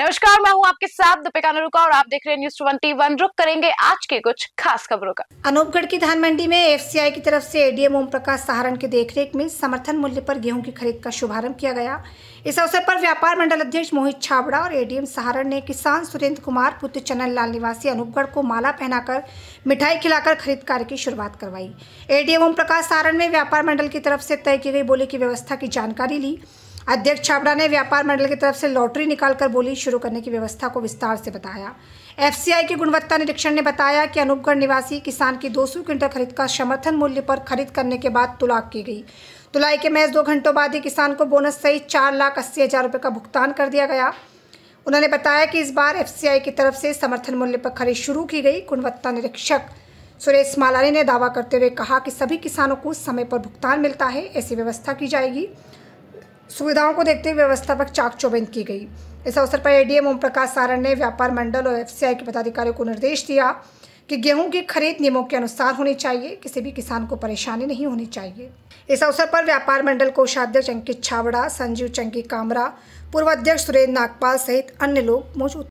नमस्कार मैं हूं आपके साथ दीपिका नरुका और आप देख रहे हैं न्यूज ट्वेंटी वन रुक करेंगे आज के कुछ खास खबरों का अनूपगढ़ की धान मंडी में एफसीआई की तरफ से एडीएम ओम प्रकाश सहारण के देखरेख में समर्थन मूल्य पर गेहूं की खरीद का शुभारंभ किया गया इस अवसर पर व्यापार मंडल अध्यक्ष मोहित छाबड़ा और एडीएम सहारण ने किसान सुरेंद्र कुमार पुत्र चनन लाल निवासी अनूपगढ़ को माला पहनाकर मिठाई खिलाकर खरीद कार्य की शुरुआत करवाई एडीएम ओम प्रकाश सहारण ने व्यापार मंडल की तरफ से तय की गई बोली की व्यवस्था की जानकारी ली अध्यक्ष छाबड़ा ने व्यापार मंडल की तरफ से लॉटरी निकालकर बोली शुरू करने की व्यवस्था को विस्तार से बताया एफसीआई के गुणवत्ता निरीक्षण ने बताया कि अनूपगढ़ निवासी किसान की 200 क्विंटल खरीद का समर्थन मूल्य पर खरीद करने के बाद तुलाक की गई तुलाई के महज दो घंटों बाद ही किसान को बोनस सहित चार लाख अस्सी हज़ार रुपये का भुगतान कर दिया गया उन्होंने बताया कि इस बार एफ की तरफ से समर्थन मूल्य पर खरीद शुरू की गई गुणवत्ता निरीक्षक सुरेश मालानी ने दावा करते हुए कहा कि सभी किसानों को समय पर भुगतान मिलता है ऐसी व्यवस्था की जाएगी सुविधाओं को देखते हुए व्यवस्था पर चाक चौबंद की गई इस अवसर पर एडीएम ओम प्रकाश सारण ने व्यापार मंडल और एफ के पदाधिकारियों को निर्देश दिया कि गेहूं की खरीद नियमों के अनुसार होनी चाहिए किसी भी किसान को परेशानी नहीं होनी चाहिए इस अवसर पर व्यापार मंडल कोषाध्यक्ष अंकित छावड़ा संजीव चंकी कामरा पूर्व अध्यक्ष सुरेंद्र नागपाल सहित अन्य लोग मौजूद